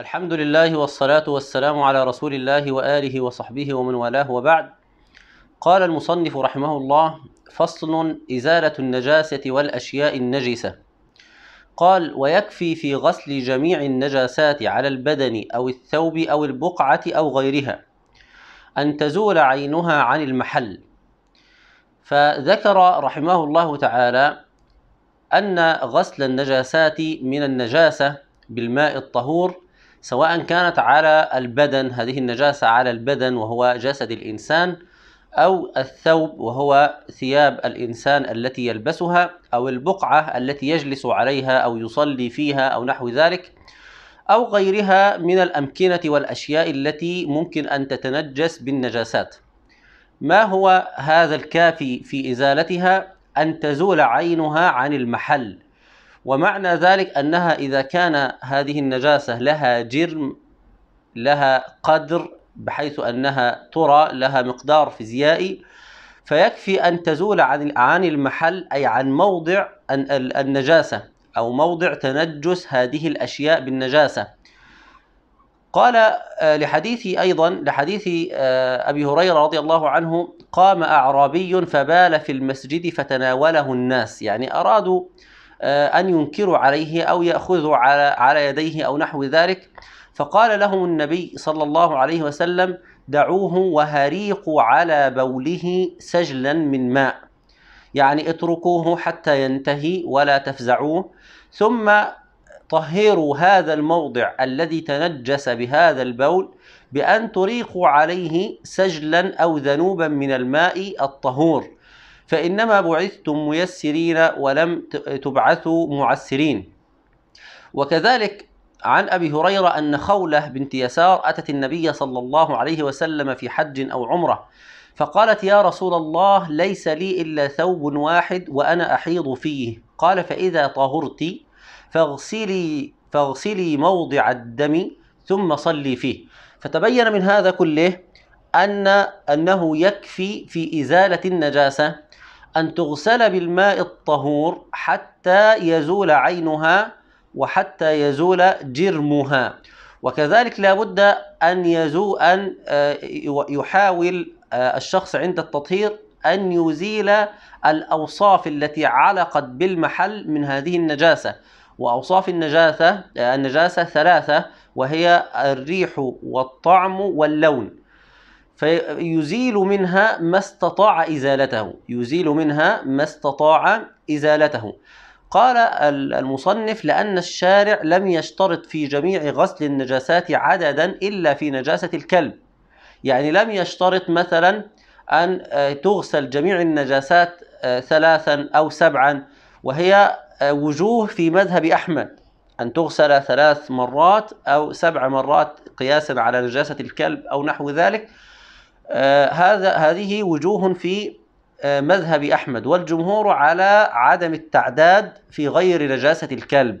الحمد لله والصلاة والسلام على رسول الله وآله وصحبه ومن والاه وبعد قال المصنف رحمه الله فصل إزالة النجاسة والأشياء النجسة قال ويكفي في غسل جميع النجاسات على البدن أو الثوب أو البقعة أو غيرها أن تزول عينها عن المحل فذكر رحمه الله تعالى أن غسل النجاسات من النجاسة بالماء الطهور سواء كانت على البدن هذه النجاسة على البدن وهو جسد الإنسان أو الثوب وهو ثياب الإنسان التي يلبسها أو البقعة التي يجلس عليها أو يصلي فيها أو نحو ذلك أو غيرها من الأمكنة والأشياء التي ممكن أن تتنجس بالنجاسات ما هو هذا الكافي في إزالتها أن تزول عينها عن المحل ومعنى ذلك أنها إذا كان هذه النجاسة لها جرم لها قدر بحيث أنها ترى لها مقدار فيزيائي فيكفي أن تزول عن عن المحل أي عن موضع النجاسة أو موضع تنجس هذه الأشياء بالنجاسة قال آه، لحديث أيضا لحديث آه، أبي هريرة رضي الله عنه قام أعرابي فبال في المسجد فتناوله الناس يعني أرادوا آه، أن ينكروا عليه أو يأخذوا على على يديه أو نحو ذلك فقال لهم النبي صلى الله عليه وسلم دعوه وهريقوا على بوله سجلا من ماء يعني اتركوه حتى ينتهي ولا تفزعوه ثم طهروا هذا الموضع الذي تنجس بهذا البول بأن تريقوا عليه سجلا أو ذنوبا من الماء الطهور فإنما بعثتم ميسرين ولم تبعثوا معسرين وكذلك عن أبي هريرة أن خولة بنت يسار أتت النبي صلى الله عليه وسلم في حج أو عمرة فقالت يا رسول الله ليس لي إلا ثوب واحد وأنا أحيض فيه قال فإذا طهرت فاغسلي فاغسلي موضع الدم ثم صلي فيه فتبين من هذا كله أن أنه يكفي في إزالة النجاسة أن تغسل بالماء الطهور حتى يزول عينها وحتى يزول جرمها وكذلك لابد أن يزو أن آه، يحاول آه، الشخص عند التطهير أن يزيل الأوصاف التي علقت بالمحل من هذه النجاسة وأوصاف النجاسة آه، النجاسة ثلاثة وهي الريح والطعم واللون فيزيل منها ما استطاع إزالته يزيل منها ما استطاع إزالته قال المصنف لأن الشارع لم يشترط في جميع غسل النجاسات عددا إلا في نجاسة الكلب يعني لم يشترط مثلا أن آه، تغسل جميع النجاسات آه، ثلاثا أو سبعا وهي آه، وجوه في مذهب أحمد أن تغسل ثلاث مرات أو سبع مرات قياسا على نجاسة الكلب أو نحو ذلك آه، هذا هذه وجوه في آه، مذهب احمد والجمهور على عدم التعداد في غير نجاسه الكلب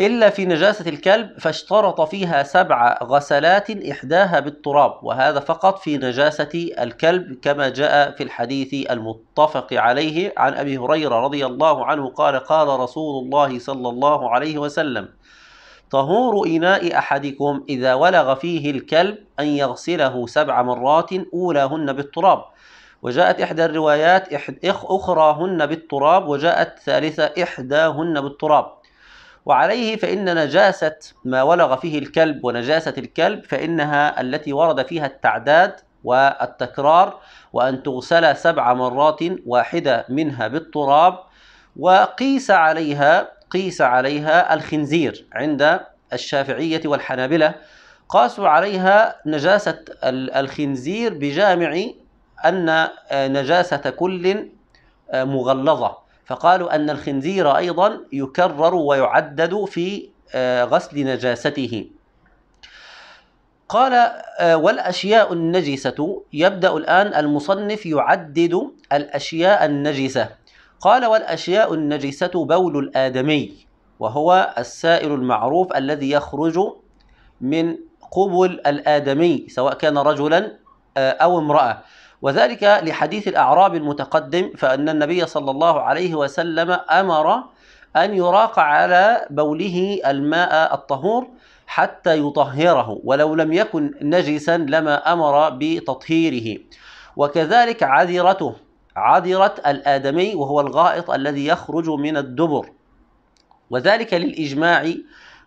إلا في نجاسة الكلب فاشترط فيها سبع غسلات إحداها بالتراب وهذا فقط في نجاسة الكلب كما جاء في الحديث المتفق عليه عن أبي هريرة رضي الله عنه قال قال رسول الله صلى الله عليه وسلم طهور إناء أحدكم إذا ولغ فيه الكلب أن يغسله سبع مرات أولاهن بالتراب وجاءت إحدى الروايات أخراهن بالتراب وجاءت ثالثة إحداهن بالتراب وعليه فإن نجاسة ما ولغ فيه الكلب ونجاسة الكلب فإنها التي ورد فيها التعداد والتكرار وأن تغسل سبع مرات واحدة منها بالتراب وقيس عليها قيس عليها الخنزير عند الشافعية والحنابلة قاسوا عليها نجاسة الخنزير بجامع أن آه، نجاسة كل آه، مغلظة فقالوا أن الخنزير أيضا يكرر ويعدد في آه، غسل نجاسته قال والأشياء النجسة يبدأ الآن المصنف يعدد الأشياء النجسة قال والأشياء النجسة بول الآدمي وهو السائل المعروف الذي يخرج من قبل الآدمي سواء كان رجلا آه، أو امرأة وذلك لحديث الأعراب المتقدم فأن النبي صلى الله عليه وسلم أمر أن يراق على بوله الماء الطهور حتى يطهره ولو لم يكن نجسا لما أمر بتطهيره وكذلك عذرته عذرة الآدمي وهو الغائط الذي يخرج من الدبر وذلك للإجماع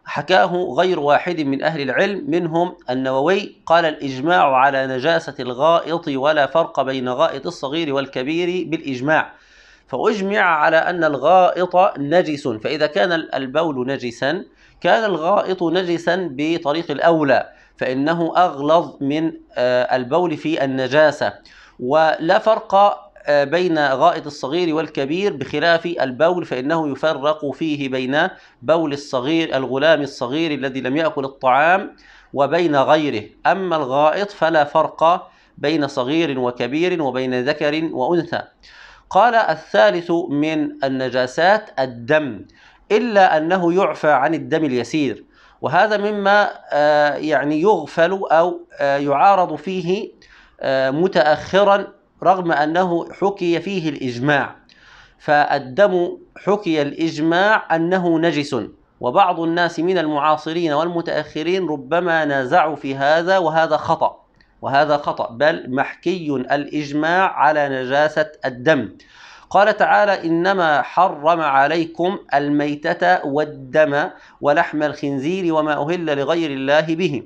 حكاه غير واحد من أهل العلم منهم النووي قال الإجماع على نجاسة الغائط ولا فرق بين غائط الصغير والكبير بالإجماع فأجمع على أن الغائط نجس فإذا كان البول نجسا كان الغائط نجسا بطريق الأولى فإنه أغلظ من آه، البول في النجاسة ولا فرق بين غائط الصغير والكبير بخلاف البول فإنه يفرق فيه بين بول الصغير الغلام الصغير الذي لم يأكل الطعام وبين غيره أما الغائط فلا فرق بين صغير وكبير وبين ذكر وأنثى قال الثالث من النجاسات الدم إلا أنه يعفى عن الدم اليسير وهذا مما آه، يعني يغفل أو آه، يعارض فيه آه، متأخرا رغم أنه حكي فيه الإجماع فالدم حكي الإجماع أنه نجس وبعض الناس من المعاصرين والمتأخرين ربما نازعوا في هذا وهذا خطأ وهذا خطأ بل محكي الإجماع على نجاسة الدم قال تعالى إنما حرم عليكم الميتة والدم ولحم الخنزير وما أهل لغير الله به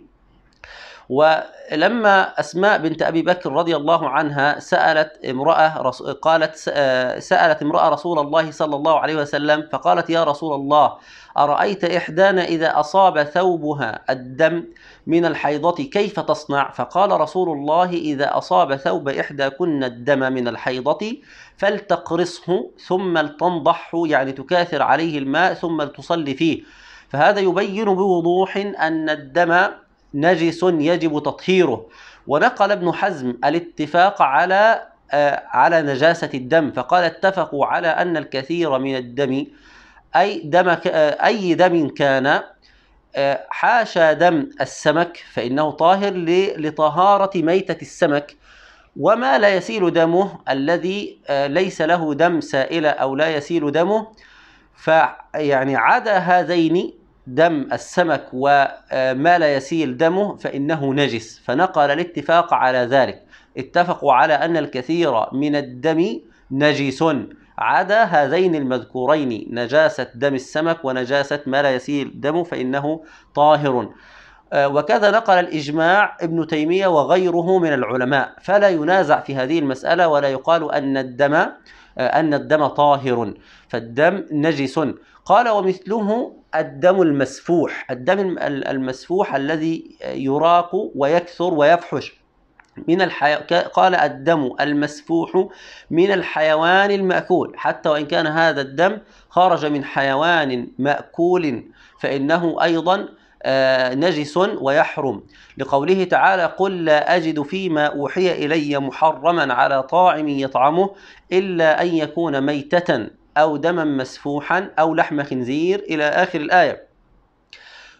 ولما أسماء بنت أبي بكر رضي الله عنها سألت امرأة قالت آه، سألت امرأة رسول الله صلى الله عليه وسلم فقالت يا رسول الله أرأيت إحدانا إذا أصاب ثوبها الدم من الحيضة كيف تصنع؟ فقال رسول الله إذا أصاب ثوب إحداكن الدم من الحيضة فلتقرصه ثم لتنضحه يعني تكاثر عليه الماء ثم لتصلي فيه فهذا يبين بوضوح أن الدم نجس يجب تطهيره ونقل ابن حزم الاتفاق على آه، على نجاسة الدم فقال اتفقوا على أن الكثير من الدم أي دم آه، أي دم كان آه، حاشا دم السمك فإنه طاهر لطهارة ميتة السمك وما لا يسيل دمه الذي ليس له دم سائلة أو لا يسيل دمه فيعني عدا هذين دم السمك وما آه، لا يسيل دمه فإنه نجس فنقل الاتفاق على ذلك اتفقوا على أن الكثير من الدم نجس عدا هذين المذكورين نجاسة دم السمك ونجاسة ما لا يسيل دمه فإنه طاهر آه، وكذا نقل الإجماع ابن تيمية وغيره من العلماء فلا ينازع في هذه المسألة ولا يقال أن الدم آه، أن الدم طاهر فالدم نجس قال ومثله الدم المسفوح الدم المسفوح الذي يراق ويكثر ويفحش من الحي... قال الدم المسفوح من الحيوان المأكول حتى وإن كان هذا الدم خرج من حيوان مأكول فإنه أيضا آه، نجس ويحرم لقوله تعالى قل لا أجد فيما أوحي إلي محرما على طاعم يطعمه إلا أن يكون ميتة أو دما مسفوحا أو لحم خنزير إلى آخر الآية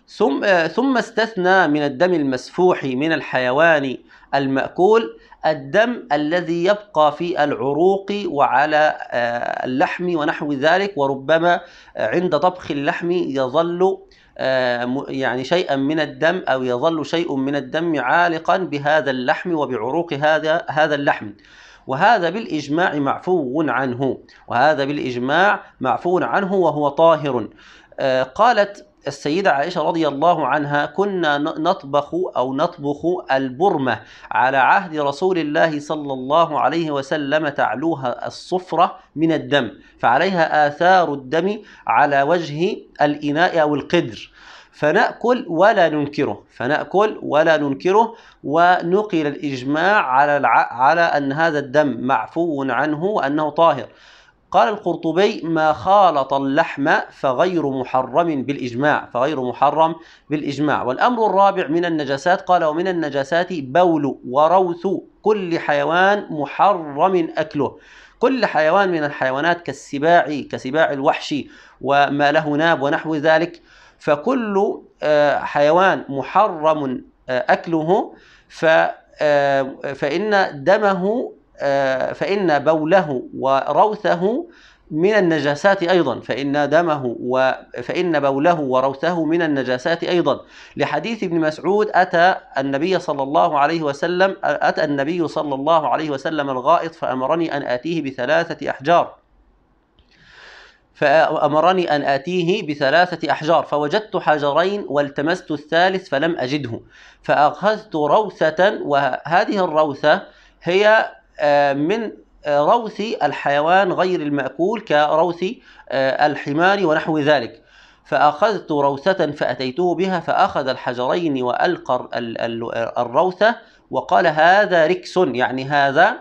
ثم ثم استثنى من الدم المسفوح من الحيوان المأكول الدم الذي يبقى في العروق وعلى آه، اللحم ونحو ذلك وربما عند طبخ اللحم يظل آه، يعني شيئا من الدم او يظل شيء من الدم عالقا بهذا اللحم وبعروق هذا هذا اللحم وهذا بالإجماع معفو عنه وهذا بالإجماع معفو عنه وهو طاهر آه، قالت السيدة عائشة رضي الله عنها كنا نطبخ أو نطبخ البرمة على عهد رسول الله صلى الله عليه وسلم تعلوها الصفرة من الدم فعليها آثار الدم على وجه الإناء أو القدر فنأكل ولا ننكره فنأكل ولا ننكره ونقل الإجماع على الع... على أن هذا الدم معفو عنه وأنه طاهر قال القرطبي ما خالط اللحم فغير محرم بالإجماع فغير محرم بالإجماع والأمر الرابع من النجاسات قال ومن النجاسات بول وروث كل حيوان محرم أكله كل حيوان من الحيوانات كالسباع كسباع الوحش وما له ناب ونحو ذلك فكل آه، حيوان محرم آه، أكله آه، فإن دمه فإن بوله وروثه من النجاسات أيضا فإن دمه و... فإن بوله وروثه من النجاسات أيضا لحديث ابن مسعود أتى النبي صلى الله عليه وسلم أتى النبي صلى الله عليه وسلم الغائط فأمرني أن آتيه بثلاثة أحجار فأمرني أن آتيه بثلاثة أحجار فوجدت حجرين والتمست الثالث فلم أجده فأخذت روثة وهذه الروثة هي آه، من آه، روث الحيوان غير المأكول كروث آه، الحمار ونحو ذلك فأخذت روثة فأتيته بها فأخذ الحجرين وألقى الروثة وقال هذا ركس يعني هذا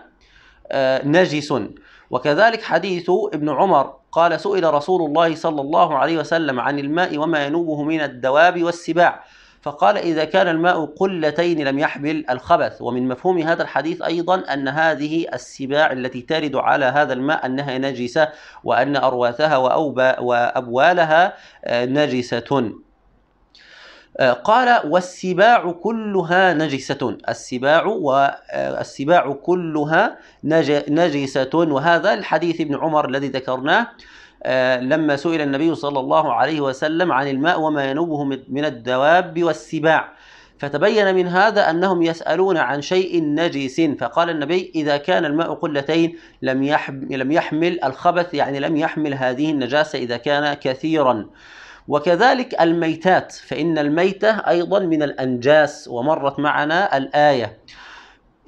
نجس وكذلك حديث ابن عمر قال سئل رسول الله صلى الله عليه وسلم عن الماء وما ينوبه من الدواب والسباع فقال إذا كان الماء قلتين لم يحمل الخبث ومن مفهوم هذا الحديث أيضا أن هذه السباع التي ترد على هذا الماء أنها نجسة وأن أرواثها وأبوالها آه، نجسة آه، قال والسباع كلها نجسة السباع والسباع آه، كلها نجسة وهذا الحديث ابن عمر الذي ذكرناه آه، لما سئل النبي صلى الله عليه وسلم عن الماء وما ينوبه من الدواب والسباع فتبين من هذا أنهم يسألون عن شيء نجس فقال النبي إذا كان الماء قلتين لم يحمل الخبث يعني لم يحمل هذه النجاسة إذا كان كثيرا وكذلك الميتات فإن الميتة أيضا من الأنجاس ومرت معنا الآية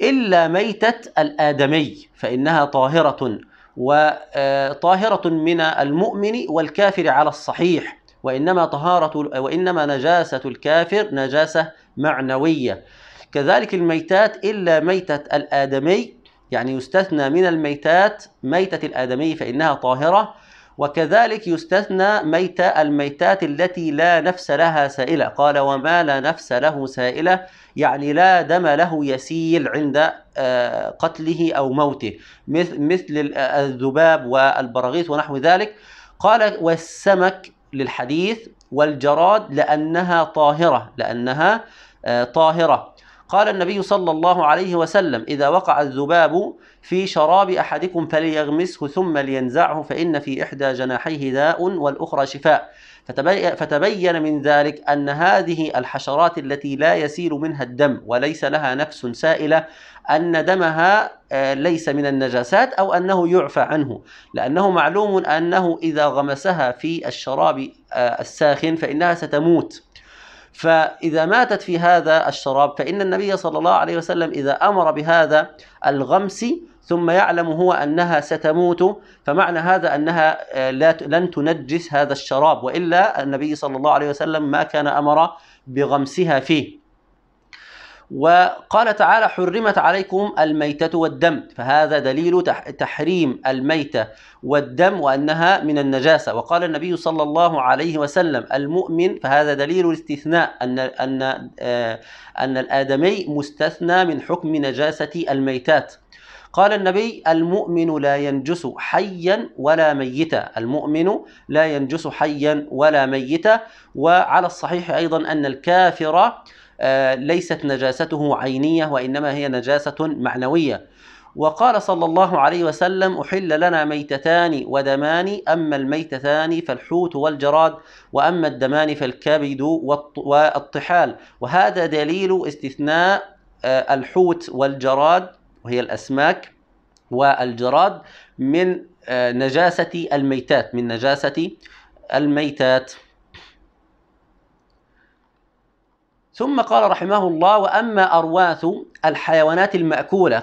إلا ميتة الآدمي فإنها طاهرة وطاهرة آه، من المؤمن والكافر على الصحيح وإنما طهارة وإنما نجاسة الكافر نجاسة معنوية كذلك الميتات إلا ميتة الآدمي يعني يستثنى من الميتات ميتة الآدمي فإنها طاهرة وكذلك يستثنى ميتة الميتات التي لا نفس لها سائلة قال وما لا نفس له سائلة يعني لا دم له يسيل عند آه، قتله أو موته مثل آه، الذباب والبراغيث ونحو ذلك قال والسمك للحديث والجراد لأنها طاهرة لأنها آه، طاهرة قال النبي صلى الله عليه وسلم إذا وقع الذباب في شراب أحدكم فليغمسه ثم لينزعه فإن في إحدى جناحيه داء والأخرى شفاء فتبين من ذلك أن هذه الحشرات التي لا يسيل منها الدم وليس لها نفس سائلة أن دمها آه، ليس من النجاسات أو أنه يعفى عنه لأنه معلوم أنه إذا غمسها في الشراب آه، الساخن فإنها ستموت فإذا ماتت في هذا الشراب فإن النبي صلى الله عليه وسلم إذا أمر بهذا الغمس ثم يعلم هو أنها ستموت فمعنى هذا أنها آه، لن تنجس هذا الشراب وإلا النبي صلى الله عليه وسلم ما كان أمر بغمسها فيه وقال تعالى حرمت عليكم الميتة والدم فهذا دليل تحريم الميتة والدم وأنها من النجاسة وقال النبي صلى الله عليه وسلم المؤمن فهذا دليل الاستثناء أن أن آه، أن الآدمي مستثنى من حكم نجاسة الميتات قال النبي المؤمن لا ينجس حيا ولا ميتا المؤمن لا ينجس حيا ولا ميتا وعلى الصحيح أيضا أن الكافر آه، ليست نجاسته عينية وإنما هي نجاسة معنوية وقال صلى الله عليه وسلم أحل لنا ميتتان ودمان أما الميتتان فالحوت والجراد وأما الدمان فالكبد والطحال وهذا دليل استثناء آه، الحوت والجراد وهي الأسماك والجراد من آه، نجاسة الميتات من نجاسة الميتات ثم قال رحمه الله وأما أرواث الحيوانات المأكولة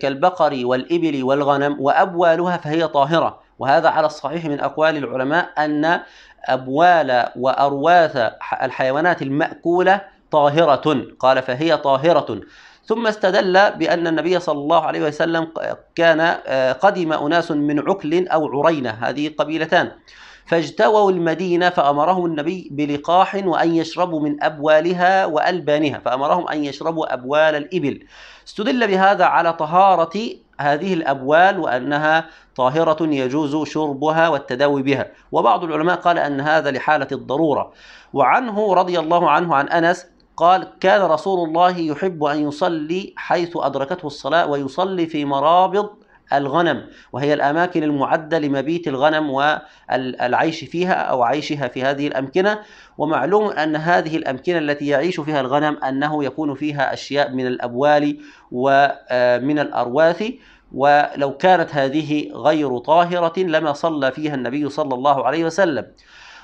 كالبقر والإبل والغنم وأبوالها فهي طاهرة وهذا على الصحيح من أقوال العلماء أن أبوال وأرواث الحيوانات المأكولة طاهرة قال فهي طاهرة ثم استدل بأن النبي صلى الله عليه وسلم آه، كان آه، قدم أناس من عكل أو عرينة هذه قبيلتان فاجتووا المدينة فأمرهم النبي بلقاح وأن يشربوا من أبوالها وألبانها فأمرهم أن يشربوا أبوال الإبل استدل بهذا على طهارة هذه الأبوال وأنها طاهرة يجوز شربها والتداوي بها وبعض العلماء قال أن هذا لحالة الضرورة وعنه رضي الله عنه عن أنس قال كان رسول الله يحب أن يصلي حيث أدركته الصلاة ويصلي في مرابض الغنم وهي الأماكن المعدة لمبيت الغنم والعيش فيها أو عيشها في هذه الأمكنة ومعلوم أن هذه الأمكنة التي يعيش فيها الغنم أنه يكون فيها أشياء من الأبوال ومن آه، الأرواث ولو كانت هذه غير طاهرة لما صلى فيها النبي صلى الله عليه وسلم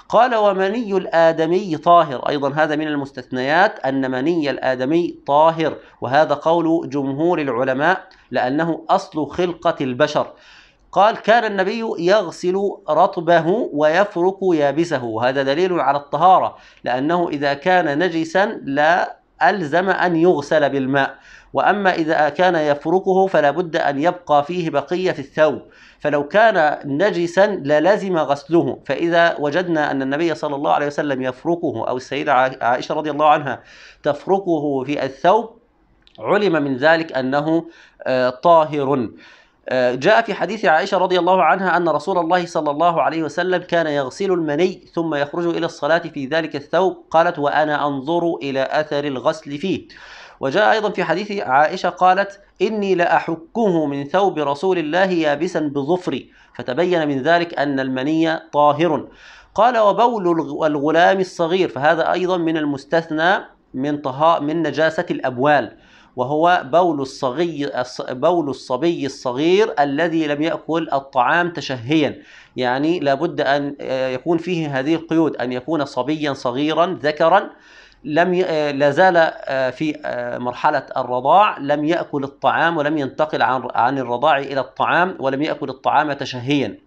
قال ومني الآدمي طاهر أيضا هذا من المستثنيات أن مني الآدمي طاهر وهذا قول جمهور العلماء لأنه أصل خلقة البشر قال كان النبي يغسل رطبه ويفرك يابسه وهذا دليل على الطهارة لأنه إذا كان نجسا لا ألزم أن يغسل بالماء وأما إذا كان يفركه فلا بد أن يبقى فيه بقية في الثوب فلو كان نجسا للزم غسله فإذا وجدنا أن النبي صلى الله عليه وسلم يفركه أو السيدة عائشة رضي الله عنها تفركه في الثوب علم من ذلك أنه آه، طاهر آه، جاء في حديث عائشة رضي الله عنها أن رسول الله صلى الله عليه وسلم كان يغسل المني ثم يخرج إلى الصلاة في ذلك الثوب قالت وأنا أنظر إلى أثر الغسل فيه وجاء أيضا في حديث عائشة قالت إني لأحكه من ثوب رسول الله يابسا بظفري فتبين من ذلك أن المني طاهر قال وبول الغلام الصغير فهذا أيضا من المستثنى من طهاء من نجاسة الأبوال وهو بول الصغي بول الصبي الصغير الذي لم يأكل الطعام تشهيا يعني لابد أن آه، يكون فيه هذه القيود أن يكون صبيا صغيرا ذكرا لم ي... آه، لا زال آه، في آه، مرحلة الرضاع لم يأكل الطعام ولم ينتقل عن عن الرضاع إلى الطعام ولم يأكل الطعام تشهيا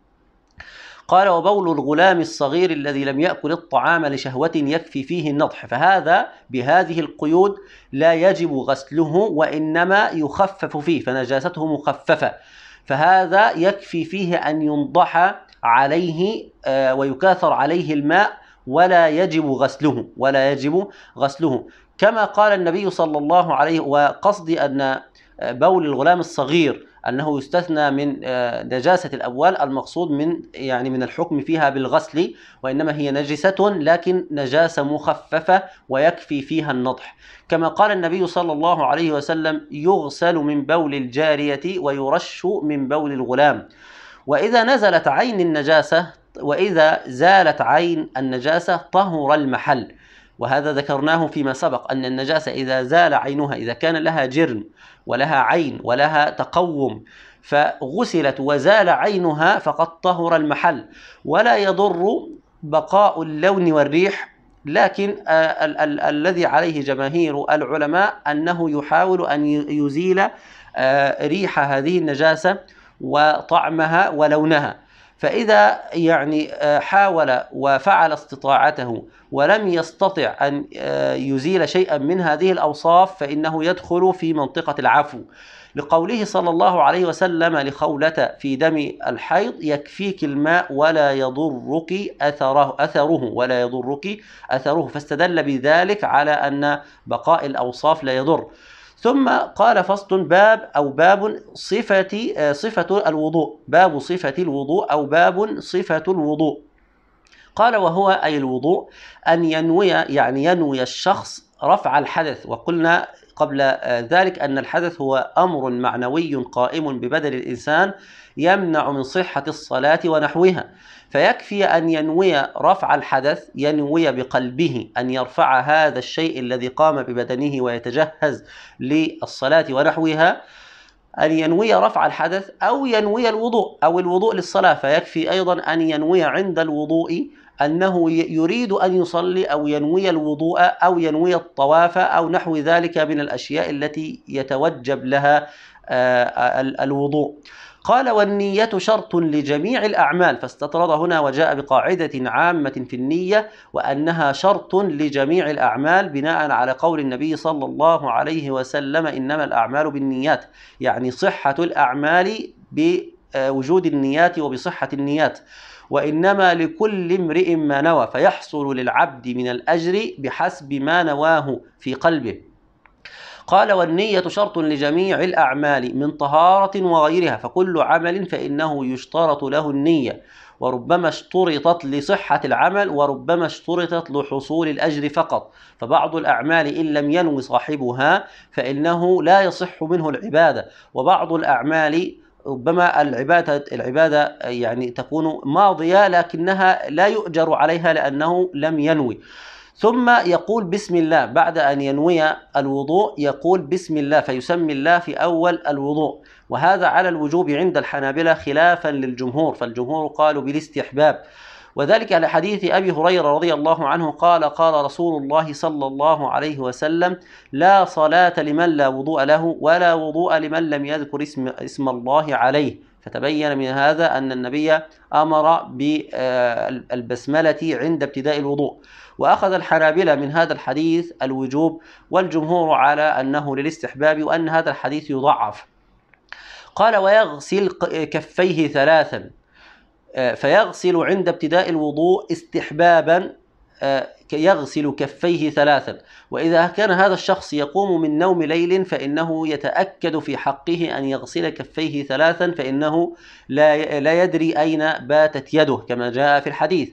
قال وبول الغلام الصغير الذي لم يأكل الطعام لشهوة يكفي فيه النضح فهذا بهذه القيود لا يجب غسله وإنما يخفف فيه فنجاسته مخففة فهذا يكفي فيه أن ينضح عليه ويكاثر عليه الماء ولا يجب غسله ولا يجب غسله كما قال النبي صلى الله عليه وقصدي أن آه، بول الغلام الصغير انه يستثنى من آه، نجاسه الأبوال المقصود من يعني من الحكم فيها بالغسل وانما هي نجسه لكن نجاسه مخففه ويكفي فيها النضح كما قال النبي صلى الله عليه وسلم يغسل من بول الجاريه ويرش من بول الغلام واذا نزلت عين النجاسه وإذا زالت عين النجاسة طهر المحل وهذا ذكرناه فيما سبق أن النجاسة إذا زال عينها إذا كان لها جرم ولها عين ولها تقوم فغسلت وزال عينها فقد طهر المحل ولا يضر بقاء اللون والريح لكن آه، ال- ال- الذي عليه جماهير العلماء أنه يحاول أن يزيل آه، ريح هذه النجاسة وطعمها ولونها فإذا يعني آه، حاول وفعل استطاعته ولم يستطع أن آه، يزيل شيئا من هذه الأوصاف فإنه يدخل في منطقة العفو لقوله صلى الله عليه وسلم لخولة في دم الحيض يكفيك الماء ولا يضرك أثره, أثره ولا يضرك أثره فاستدل بذلك على أن بقاء الأوصاف لا يضر ثم قال فصل باب أو باب صفة آه، صفة الوضوء باب صفة الوضوء أو باب صفة الوضوء قال وهو أي الوضوء أن ينوي يعني ينوي الشخص رفع الحدث وقلنا قبل آه، ذلك أن الحدث هو أمر معنوي قائم ببدن الإنسان يمنع من صحة الصلاة ونحوها فيكفي أن ينوي رفع الحدث ينوي بقلبه أن يرفع هذا الشيء الذي قام ببدنه ويتجهز للصلاة ونحوها أن ينوي رفع الحدث أو ينوي الوضوء أو الوضوء للصلاة فيكفي أيضا أن ينوي عند الوضوء أنه يريد أن يصلي أو ينوي الوضوء أو ينوي الطواف أو نحو ذلك من الأشياء التي يتوجب لها آه، الوضوء قال والنية شرط لجميع الأعمال فاستطرد هنا وجاء بقاعدة عامة في النية وأنها شرط لجميع الأعمال بناء على قول النبي صلى الله عليه وسلم إنما الأعمال بالنيات يعني صحة الأعمال بوجود النيات وبصحة النيات وإنما لكل امرئ ما نوى فيحصل للعبد من الأجر بحسب ما نواه في قلبه قال والنية شرط لجميع الأعمال من طهارة وغيرها فكل عمل فإنه يشترط له النية وربما اشترطت لصحة العمل وربما اشترطت لحصول الأجر فقط فبعض الأعمال إن لم ينوي صاحبها فإنه لا يصح منه العبادة وبعض الأعمال ربما العبادة العبادة يعني تكون ماضية لكنها لا يؤجر عليها لأنه لم ينوي ثم يقول بسم الله بعد أن ينوي الوضوء يقول بسم الله فيسمي الله في أول الوضوء وهذا على الوجوب عند الحنابلة خلافا للجمهور فالجمهور قالوا بالاستحباب وذلك على حديث أبي هريرة رضي الله عنه قال قال رسول الله صلى الله عليه وسلم لا صلاة لمن لا وضوء له ولا وضوء لمن لم يذكر اسم, اسم الله عليه فتبين من هذا أن النبي أمر بالبسملة عند ابتداء الوضوء وأخذ الحنابلة من هذا الحديث الوجوب والجمهور على أنه للاستحباب وأن هذا الحديث يضعف قال ويغسل كفيه ثلاثا آه، فيغسل عند ابتداء الوضوء استحبابا آه، يغسل كفيه ثلاثا وإذا كان هذا الشخص يقوم من نوم ليل فإنه يتأكد في حقه أن يغسل كفيه ثلاثا فإنه لا يدري أين باتت يده كما جاء في الحديث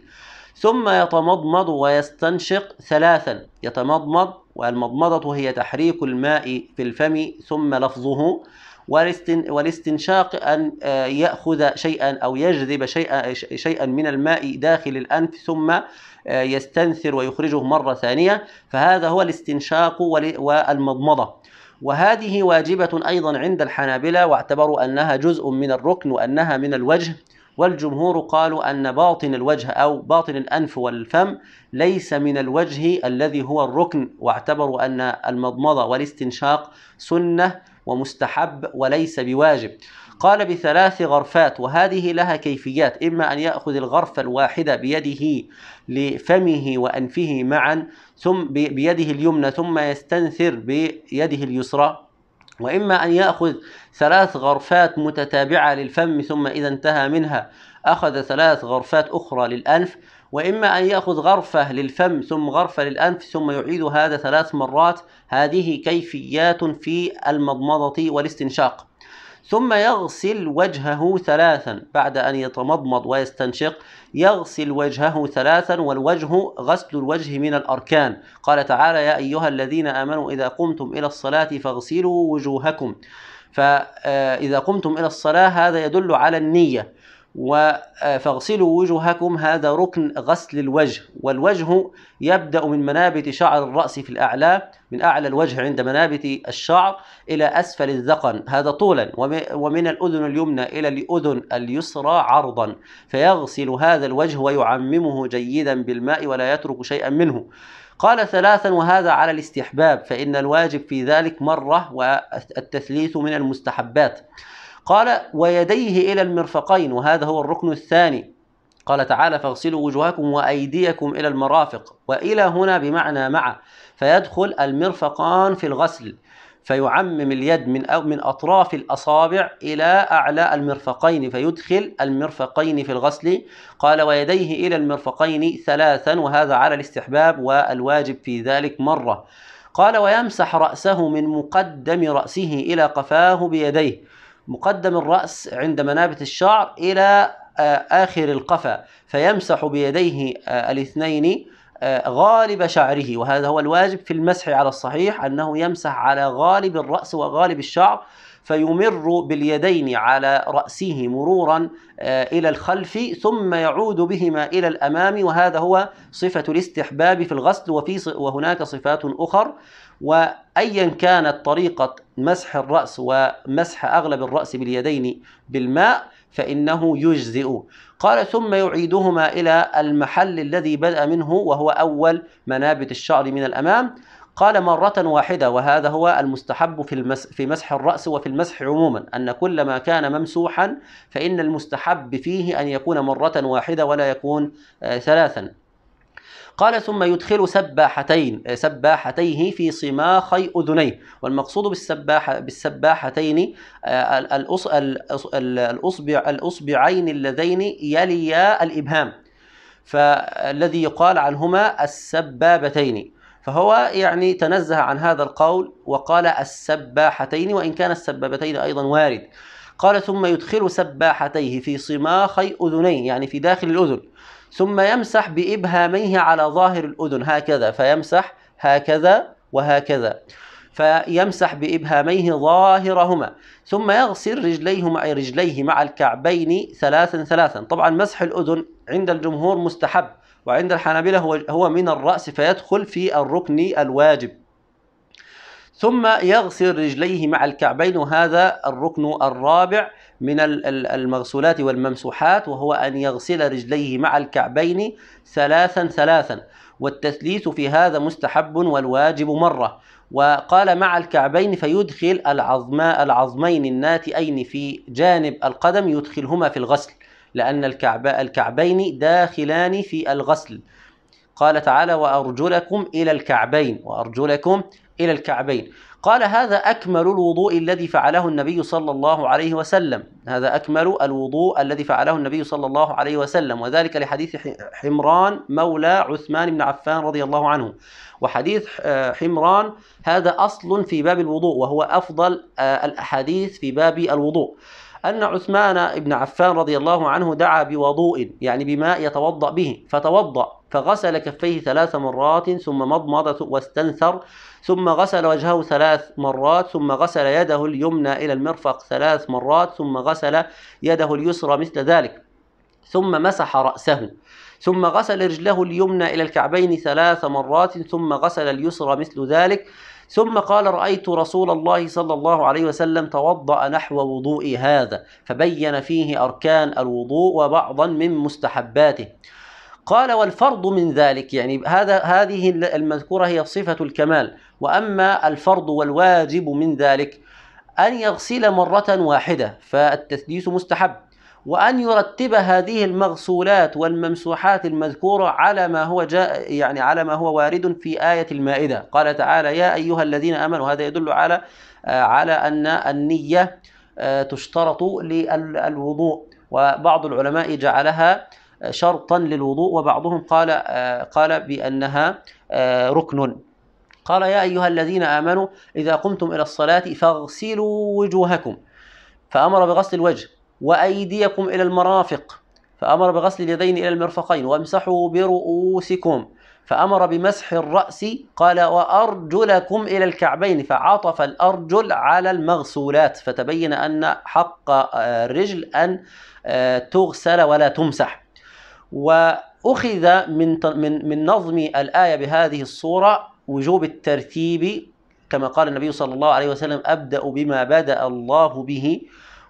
ثم يتمضمض ويستنشق ثلاثا يتمضمض والمضمضة هي تحريك الماء في الفم ثم لفظه والاستنشاق أن آه، يأخذ شيئا أو يجذب شيئا, شيئا من الماء داخل الأنف ثم آه، يستنثر ويخرجه مرة ثانية فهذا هو الاستنشاق والمضمضة وهذه واجبة أيضا عند الحنابلة واعتبروا أنها جزء من الركن وأنها من الوجه والجمهور قالوا أن باطن الوجه أو باطن الأنف والفم ليس من الوجه الذي هو الركن واعتبروا أن المضمضة والاستنشاق سنة ومستحب وليس بواجب قال بثلاث غرفات وهذه لها كيفيات إما أن يأخذ الغرفة الواحدة بيده لفمه وأنفه معا ثم بيده اليمنى ثم يستنثر بيده اليسرى وإما أن يأخذ ثلاث غرفات متتابعة للفم ثم إذا انتهى منها أخذ ثلاث غرفات أخرى للأنف وإما أن يأخذ غرفة للفم ثم غرفة للأنف ثم يعيد هذا ثلاث مرات هذه كيفيات في المضمضة والاستنشاق ثم يغسل وجهه ثلاثا بعد أن يتمضمض ويستنشق يغسل وجهه ثلاثا والوجه غسل الوجه من الأركان قال تعالى يا أيها الذين آمنوا إذا قمتم إلى الصلاة فاغسلوا وجوهكم فإذا قمتم إلى الصلاة هذا يدل على النية وفاغسلوا وجوهكم هذا ركن غسل الوجه والوجه يبدأ من منابت شعر الرأس في الأعلى من أعلى الوجه عند منابت الشعر إلى أسفل الذقن هذا طولا ومن الأذن اليمنى إلى الأذن اليسرى عرضا فيغسل هذا الوجه ويعممه جيدا بالماء ولا يترك شيئا منه قال ثلاثا وهذا على الاستحباب فإن الواجب في ذلك مرة والتثليث من المستحبات قال ويديه إلى المرفقين وهذا هو الركن الثاني قال تعالى فاغسلوا وجوهكم وأيديكم إلى المرافق وإلى هنا بمعنى مع فيدخل المرفقان في الغسل فيعمم اليد من من اطراف الاصابع الى اعلى المرفقين فيدخل المرفقين في الغسل قال ويديه الى المرفقين ثلاثا وهذا على الاستحباب والواجب في ذلك مره قال ويمسح راسه من مقدم راسه الى قفاه بيديه مقدم الرأس عند منابت الشعر إلى آه، آخر القفا فيمسح بيديه آه، الاثنين آه، غالب شعره وهذا هو الواجب في المسح على الصحيح أنه يمسح على غالب الرأس وغالب الشعر فيمر باليدين على رأسه مرورا إلى الخلف ثم يعود بهما إلى الأمام وهذا هو صفة الاستحباب في الغسل وفي وهناك صفات أخر وايا كانت طريقه مسح الراس ومسح اغلب الراس باليدين بالماء فانه يجزئ قال ثم يعيدهما الى المحل الذي بدا منه وهو اول منابت الشعر من الامام قال مرة واحدة وهذا هو المستحب في المس في مسح الرأس وفي المسح عموما أن كل ما كان ممسوحا فإن المستحب فيه أن يكون مرة واحدة ولا يكون آه، ثلاثا قال ثم يدخل سباحتين آه، سباحتيه في صماخي أذنيه والمقصود بالسباحة بالسباحتين آه، الأصبع الأصبعين اللذين يليا الإبهام فالذي يقال عنهما السبابتين فهو يعني تنزه عن هذا القول وقال السباحتين وإن كان السبابتين أيضا وارد قال ثم يدخل سباحتيه في صماخي أذنيه يعني في داخل الأذن ثم يمسح بإبهاميه على ظاهر الأذن هكذا فيمسح هكذا وهكذا فيمسح بإبهاميه ظاهرهما ثم يغسل رجليه مع رجليه مع الكعبين ثلاثا ثلاثا طبعا مسح الأذن عند الجمهور مستحب وعند الحنابلة هو من الرأس فيدخل في الركن الواجب ثم يغسل رجليه مع الكعبين وهذا الركن الرابع من المغسولات والممسوحات وهو أن يغسل رجليه مع الكعبين ثلاثا ثلاثا والتثليث في هذا مستحب والواجب مرة وقال مع الكعبين فيدخل العظماء العظمين الناتئين في جانب القدم يدخلهما في الغسل لأن الكعب الكعبين داخلان في الغسل قال تعالى وأرجلكم إلى الكعبين وأرجلكم إلى الكعبين قال هذا أكمل الوضوء الذي فعله النبي صلى الله عليه وسلم هذا أكمل الوضوء الذي فعله النبي صلى الله عليه وسلم وذلك لحديث حمران مولى عثمان بن عفان رضي الله عنه وحديث آه، حمران هذا أصل في باب الوضوء وهو أفضل آه، الأحاديث في باب الوضوء أن عثمان بن عفان رضي الله عنه دعا بوضوء يعني بماء يتوضأ به فتوضأ فغسل كفيه ثلاث مرات ثم مضمض واستنثر ثم غسل وجهه ثلاث مرات ثم غسل يده اليمنى إلى المرفق ثلاث مرات ثم غسل يده اليسرى مثل ذلك ثم مسح رأسه ثم غسل رجله اليمنى إلى الكعبين ثلاث مرات ثم غسل اليسرى مثل ذلك ثم قال رأيت رسول الله صلى الله عليه وسلم توضأ نحو وضوئي هذا فبين فيه أركان الوضوء وبعضا من مستحباته قال والفرض من ذلك يعني هذا هذه المذكورة هي صفة الكمال وأما الفرض والواجب من ذلك أن يغسل مرة واحدة فالتثليث مستحب وأن يرتب هذه المغسولات والممسوحات المذكورة على ما هو جاء يعني على ما هو وارد في آية المائدة قال تعالى يا أيها الذين آمنوا هذا يدل على آه، على أن النية آه، تشترط للوضوء وبعض العلماء جعلها آه، شرطا للوضوء وبعضهم قال قال بأنها ركن قال يا أيها الذين آمنوا إذا قمتم إلى الصلاة فاغسلوا وجوهكم فأمر بغسل الوجه وأيديكم إلى المرافق فأمر بغسل اليدين إلى المرفقين وامسحوا برؤوسكم فأمر بمسح الرأس قال وأرجلكم إلى الكعبين فعطف الأرجل على المغسولات فتبين أن حق آه، الرجل أن آه، تغسل ولا تمسح وأخذ من من من نظم الآية بهذه الصورة وجوب الترتيب كما قال النبي صلى الله عليه وسلم أبدأ بما بدأ الله به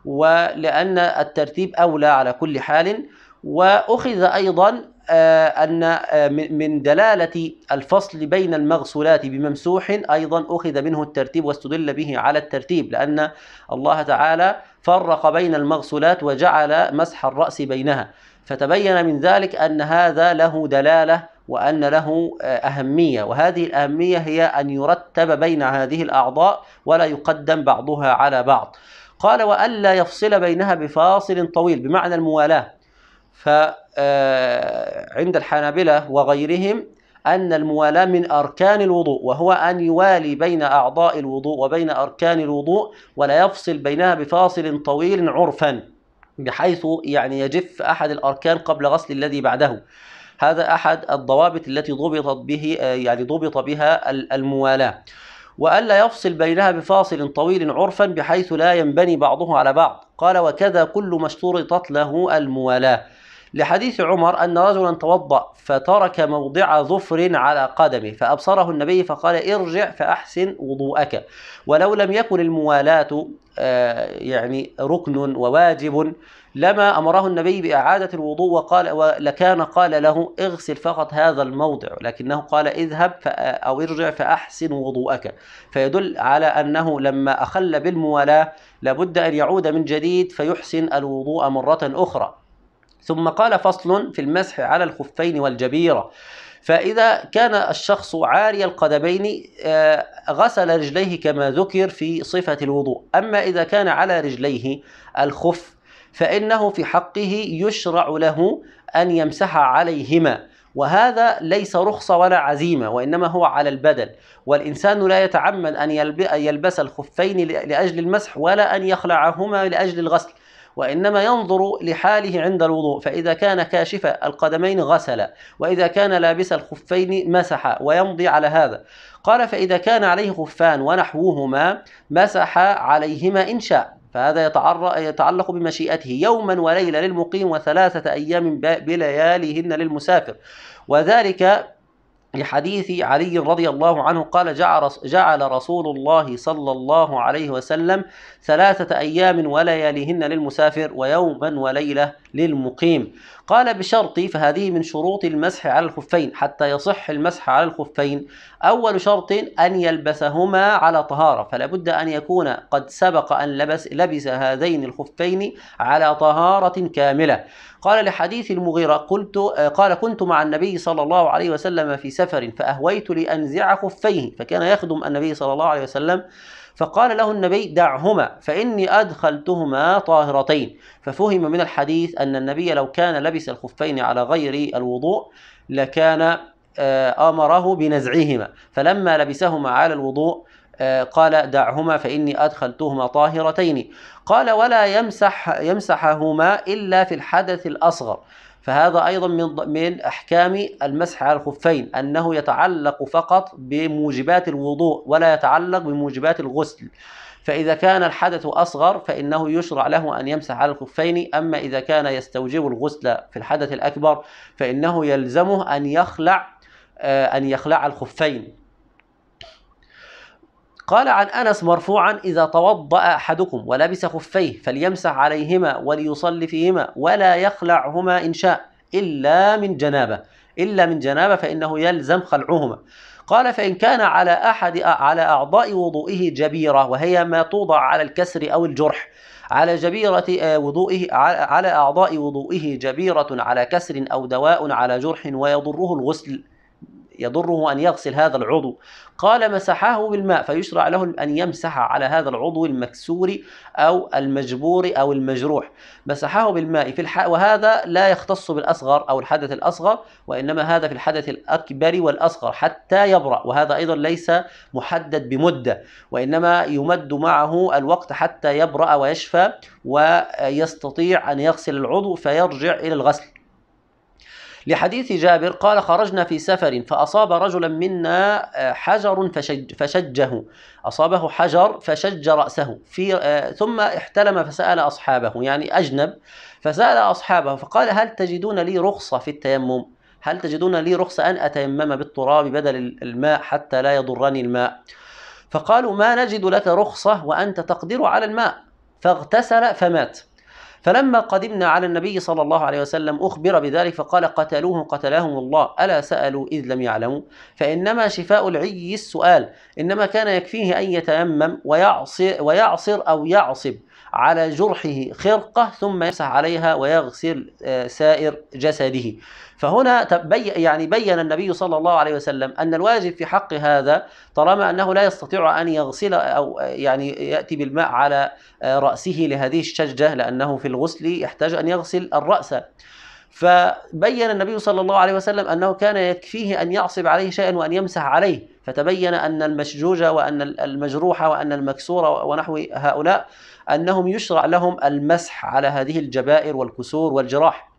ولأن الترتيب أولى على كل حال وأخذ أيضا آه، أن آه، من دلالة الفصل بين المغسولات بممسوح أيضا أخذ منه الترتيب واستدل به على الترتيب لأن الله تعالى فرق بين المغسولات وجعل مسح الرأس بينها فتبين من ذلك أن هذا له دلالة وأن له آه، أهمية وهذه الأهمية هي أن يرتب بين هذه الأعضاء ولا يقدم بعضها على بعض قال وألا يفصل بينها بفاصل طويل بمعنى الموالاة فعند آه، الحنابلة وغيرهم أن الموالاة من أركان الوضوء وهو أن يوالي بين أعضاء الوضوء وبين أركان الوضوء ولا يفصل بينها بفاصل طويل عرفا بحيث يعني يجف أحد الأركان قبل غسل الذي بعده هذا أحد الضوابط التي ضبطت به آه، يعني ضبط بها الموالاة وألا يفصل بينها بفاصل طويل عرفا بحيث لا ينبني بعضه على بعض قال وكذا كل ما اشترطت له الموالاة لحديث عمر أن رجلا توضأ فترك موضع ظفر على قدمه فأبصره النبي فقال ارجع فأحسن وضوءك ولو لم يكن الموالاة آه، يعني ركن وواجب لما أمره النبي بإعادة الوضوء وقال ولكان قال له اغسل فقط هذا الموضع لكنه قال اذهب أو ارجع فأحسن وضوءك فيدل على أنه لما أخل بالموالاة لابد أن يعود من جديد فيحسن الوضوء مرة أخرى ثم قال فصل في المسح على الخفين والجبيرة فإذا كان الشخص عاري القدمين آه، غسل رجليه كما ذكر في صفة الوضوء أما إذا كان على رجليه الخف فإنه في حقه يشرع له أن يمسح عليهما وهذا ليس رخصة ولا عزيمة وإنما هو على البدل والإنسان لا يتعمد أن يلبس الخفين لأجل المسح ولا أن يخلعهما لأجل الغسل وإنما ينظر لحاله عند الوضوء فإذا كان كاشف القدمين غسل وإذا كان لابس الخفين مسح ويمضي على هذا قال فإذا كان عليه خفان ونحوهما مسح عليهما إن شاء فهذا يتعلق بمشيئته يوما وليلة للمقيم وثلاثة أيام بلياليهن للمسافر وذلك لحديث علي رضي الله عنه قال جعل رسول الله صلى الله عليه وسلم ثلاثة أيام ولياليهن للمسافر ويوما وليلة للمقيم قال بشرط فهذه من شروط المسح على الخفين حتى يصح المسح على الخفين أول شرط أن يلبسهما على طهارة فلا بد أن يكون قد سبق أن لبس, لبس هذين الخفين على طهارة كاملة قال لحديث المغيرة قلت آه، قال كنت مع النبي صلى الله عليه وسلم في سفر فأهويت لأنزع خفيه فكان يخدم النبي صلى الله عليه وسلم فقال له النبي دعهما فإني أدخلتهما طاهرتين ففهم من الحديث أن النبي لو كان لبس الخفين على غير الوضوء لكان آه، آمره بنزعهما فلما لبسهما على الوضوء آه، قال دعهما فإني أدخلتهما طاهرتين قال ولا يمسح يمسحهما إلا في الحدث الأصغر فهذا أيضا من من أحكام المسح على الخفين أنه يتعلق فقط بموجبات الوضوء ولا يتعلق بموجبات الغسل فإذا كان الحدث أصغر فإنه يشرع له أن يمسح على الخفين أما إذا كان يستوجب الغسل في الحدث الأكبر فإنه يلزمه أن يخلع آه، أن يخلع الخفين قال عن أنس مرفوعا إذا توضأ أحدكم ولبس خفيه فليمسح عليهما وليصلي فيهما ولا يخلعهما إن شاء إلا من جنابة إلا من جنابة فإنه يلزم خلعهما قال فإن كان على أحد على أعضاء وضوئه جبيرة وهي ما توضع على الكسر أو الجرح على جبيرة آه، وضوئه على أعضاء وضوئه جبيرة على كسر أو دواء على جرح ويضره الغسل يضره أن يغسل هذا العضو قال مسحه بالماء فيشرع له أن يمسح على هذا العضو المكسور أو المجبور أو المجروح مسحه بالماء في الح... وهذا لا يختص بالأصغر أو الحدث الأصغر وإنما هذا في الحدث الأكبر والأصغر حتى يبرأ وهذا أيضا ليس محدد بمدة وإنما يمد معه الوقت حتى يبرأ ويشفى ويستطيع أن يغسل العضو فيرجع إلى الغسل لحديث جابر قال خرجنا في سفر فأصاب رجلا منا آه، حجر فشج فشجه أصابه حجر فشج رأسه في آه، ثم احتلم فسأل أصحابه يعني أجنب فسأل أصحابه فقال هل تجدون لي رخصة في التيمم هل تجدون لي رخصة أن أتيمم بالتراب بدل الماء حتى لا يضرني الماء فقالوا ما نجد لك رخصة وأنت تقدر على الماء فاغتسل فمات فلما قدمنا على النبي صلى الله عليه وسلم أخبر بذلك فقال قتلوهم قتلهم الله ألا سألوا إذ لم يعلموا فإنما شفاء العي السؤال إنما كان يكفيه أن يتيمم ويعصر, ويعصر أو يعصب على جرحه خرقة ثم يمسح عليها ويغسل آه، سائر جسده فهنا تبين يعني بين النبي صلى الله عليه وسلم أن الواجب في حق هذا طالما أنه لا يستطيع أن يغسل أو آه، يعني يأتي بالماء على آه، رأسه لهذه الشجة لأنه في الغسل يحتاج أن يغسل الرأس فبين النبي صلى الله عليه وسلم انه كان يكفيه ان يعصب عليه شيئا وان يمسح عليه فتبين ان المشجوج وان المجروح وان المكسور ونحو هؤلاء أنهم يشرع لهم المسح على هذه الجبائر والكسور والجراح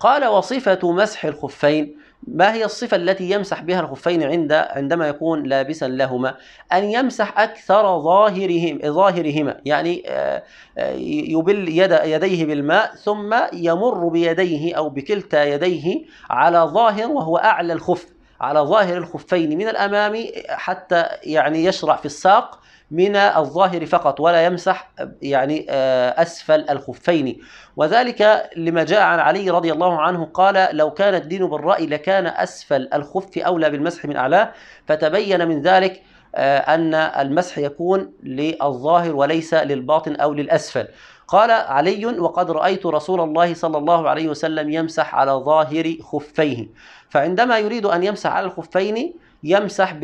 قال وصفة مسح الخفين ما هي الصفة التي يمسح بها الخفين عند عندما يكون لابسا لهما أن يمسح أكثر ظاهرهم ظاهرهما يعني آه، آه، يبل يد يديه بالماء ثم يمر بيديه أو بكلتا يديه على ظاهر وهو أعلى الخف على ظاهر الخفين من الأمام حتى يعني يشرع في الساق من الظاهر فقط ولا يمسح يعني آه، أسفل الخفين وذلك لما جاء عن علي رضي الله عنه قال لو كان الدين بالرأي لكان أسفل الخف أولى بالمسح من أعلاه فتبين من ذلك آه، أن المسح يكون للظاهر وليس للباطن أو للأسفل قال علي وقد رأيت رسول الله صلى الله عليه وسلم يمسح على ظاهر خفيه فعندما يريد أن يمسح على الخفين يمسح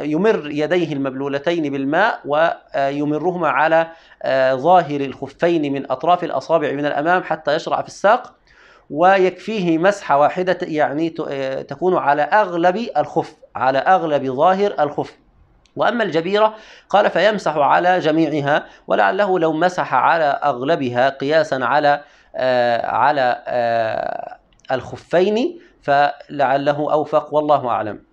يمر يديه المبلولتين بالماء ويمرهما آه، على آه، ظاهر الخفين من أطراف الأصابع من الأمام حتى يشرع في الساق ويكفيه مسحة واحدة يعني آه، تكون على أغلب الخف على أغلب ظاهر الخف وأما الجبيرة قال فيمسح على جميعها ولعله لو مسح على أغلبها قياسا على على الخفين فلعله أوفق والله أعلم